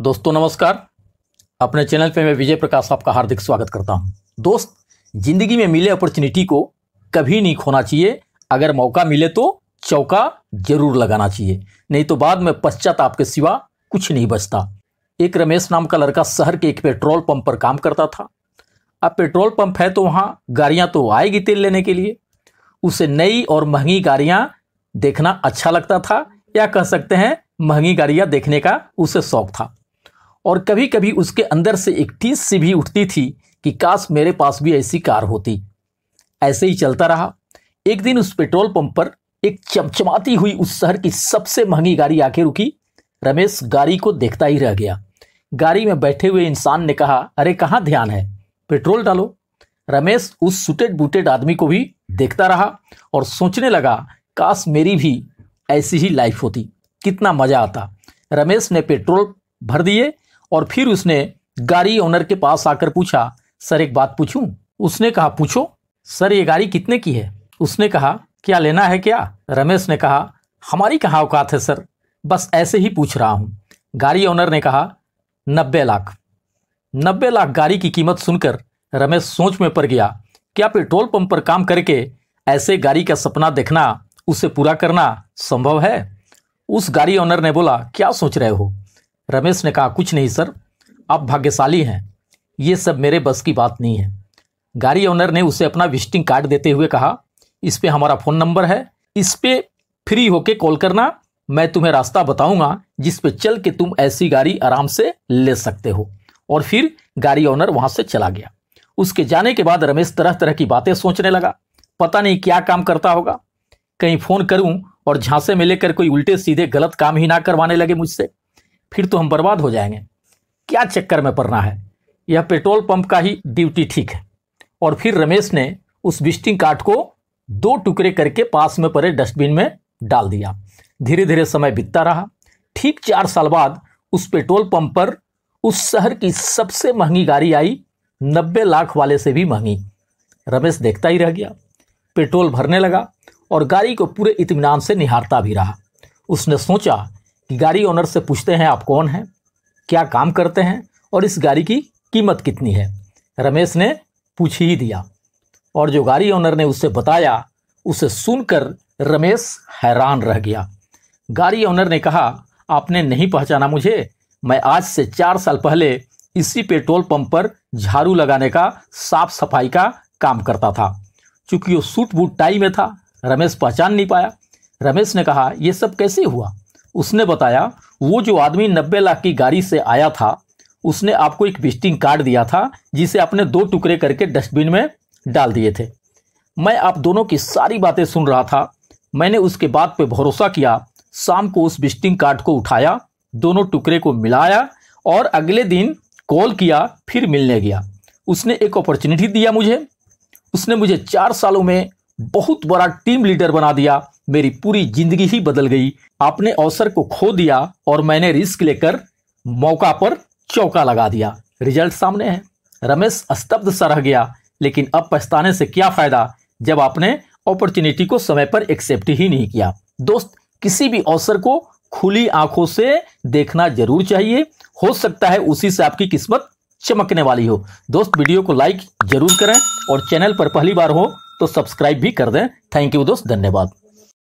दोस्तों नमस्कार अपने चैनल पे मैं विजय प्रकाश आपका हार्दिक स्वागत करता हूँ दोस्त जिंदगी में मिले अपॉर्चुनिटी को कभी नहीं खोना चाहिए अगर मौका मिले तो चौका जरूर लगाना चाहिए नहीं तो बाद में पश्चात आपके सिवा कुछ नहीं बचता एक रमेश नाम का लड़का शहर के एक पेट्रोल पंप पर काम करता था अब पेट्रोल पंप है तो वहाँ गाड़ियाँ तो आएगी तेल लेने के लिए उसे नई और महंगी गाड़ियाँ देखना अच्छा लगता था या कह सकते हैं महंगी गाड़ियाँ देखने का उसे शौक था और कभी कभी उसके अंदर से एक टीस सी भी उठती थी कि काश मेरे पास भी ऐसी कार होती ऐसे ही चलता रहा एक दिन उस पेट्रोल पंप पर एक चमचमाती हुई उस शहर की सबसे महंगी गाड़ी आके रुकी रमेश गाड़ी को देखता ही रह गया गाड़ी में बैठे हुए इंसान ने कहा अरे कहाँ ध्यान है पेट्रोल डालो रमेश उस सुटेड बुटेड आदमी को भी देखता रहा और सोचने लगा काश मेरी भी ऐसी ही लाइफ होती कितना मज़ा आता रमेश ने पेट्रोल भर दिए और फिर उसने गाड़ी ओनर के पास आकर पूछा सर एक बात पूछूं उसने कहा पूछो सर ये गाड़ी कितने की है उसने कहा क्या लेना है क्या रमेश ने कहा हमारी कहाँ औकात है सर बस ऐसे ही पूछ रहा हूँ गाड़ी ओनर ने कहा नब्बे लाख नब्बे लाख गाड़ी की कीमत सुनकर रमेश सोच में पड़ गया क्या पेट्रोल पंप पर काम करके ऐसे गाड़ी का सपना देखना उसे पूरा करना संभव है उस गाड़ी ओनर ने बोला क्या सोच रहे हो रमेश ने कहा कुछ नहीं सर आप भाग्यशाली हैं ये सब मेरे बस की बात नहीं है गाड़ी ओनर ने उसे अपना विजिटिंग कार्ड देते हुए कहा इस पर हमारा फ़ोन नंबर है इस पर फ्री होके कॉल करना मैं तुम्हें रास्ता बताऊंगा जिस पे चल के तुम ऐसी गाड़ी आराम से ले सकते हो और फिर गाड़ी ओनर वहां से चला गया उसके जाने के बाद रमेश तरह तरह की बातें सोचने लगा पता नहीं क्या काम करता होगा कहीं फ़ोन करूं और झांसे में लेकर कोई उल्टे सीधे गलत काम ही ना करवाने लगे मुझसे फिर तो हम बर्बाद हो जाएंगे क्या चक्कर में पड़ना है यह पेट्रोल पंप का ही ड्यूटी ठीक है और फिर रमेश ने उस विस्टिंग कार्ड को दो टुकड़े करके पास में पड़े डस्टबिन में डाल दिया धीरे धीरे समय बीतता रहा ठीक चार साल बाद उस पेट्रोल पंप पर उस शहर की सबसे महंगी गाड़ी आई नब्बे लाख वाले से भी महंगी रमेश देखता ही रह गया पेट्रोल भरने लगा और गाड़ी को पूरे इतमान से निहारता भी रहा उसने सोचा गाड़ी ओनर से पूछते हैं आप कौन हैं क्या काम करते हैं और इस गाड़ी की कीमत कितनी है रमेश ने पूछ ही दिया और जो गाड़ी ओनर ने उससे बताया उसे सुनकर रमेश हैरान रह गया गाड़ी ओनर ने कहा आपने नहीं पहचाना मुझे मैं आज से चार साल पहले इसी पेट्रोल पंप पर झाड़ू लगाने का साफ सफाई का काम करता था चूंकि वो सूट बूट टाई में था रमेश पहचान नहीं पाया रमेश ने कहा यह सब कैसे हुआ उसने बताया वो जो आदमी नब्बे लाख की गाड़ी से आया था उसने आपको एक विजिटिंग कार्ड दिया था जिसे आपने दो टुकड़े करके डस्टबिन में डाल दिए थे मैं आप दोनों की सारी बातें सुन रहा था मैंने उसके बात पे भरोसा किया शाम को उस विजिटिंग कार्ड को उठाया दोनों टुकड़े को मिलाया और अगले दिन कॉल किया फिर मिलने गया उसने एक अपॉर्चुनिटी दिया मुझे उसने मुझे चार सालों में बहुत बड़ा टीम लीडर बना दिया मेरी पूरी जिंदगी ही बदल गई आपने अवसर को खो दिया और मैंने रिस्क लेकर मौका पर चौका लगा दिया रिजल्ट सामने है रमेश स्तब्ध सा रह गया लेकिन अब पछताने से क्या फायदा जब आपने अपॉर्चुनिटी को समय पर एक्सेप्ट ही नहीं किया दोस्त किसी भी अवसर को खुली आंखों से देखना जरूर चाहिए हो सकता है उसी से आपकी किस्मत चमकने वाली हो दोस्त वीडियो को लाइक जरूर करें और चैनल पर पहली बार हो तो सब्सक्राइब भी कर दें थैंक यू दोस्त धन्यवाद